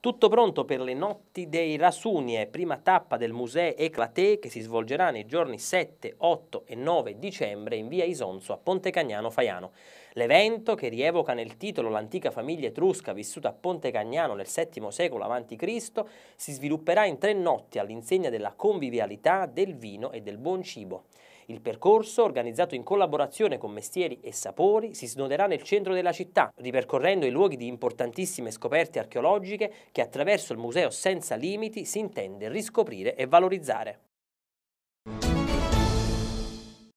Tutto pronto per le notti dei Rasunie, prima tappa del museo Eclaté che si svolgerà nei giorni 7, 8 e 9 dicembre in via Isonzo a Pontecagnano Faiano. L'evento, che rievoca nel titolo l'antica famiglia etrusca vissuta a Pontecagnano nel VII secolo a.C., si svilupperà in tre notti all'insegna della convivialità, del vino e del buon cibo. Il percorso, organizzato in collaborazione con Mestieri e Sapori, si snoderà nel centro della città, ripercorrendo i luoghi di importantissime scoperte archeologiche che attraverso il Museo Senza Limiti si intende riscoprire e valorizzare.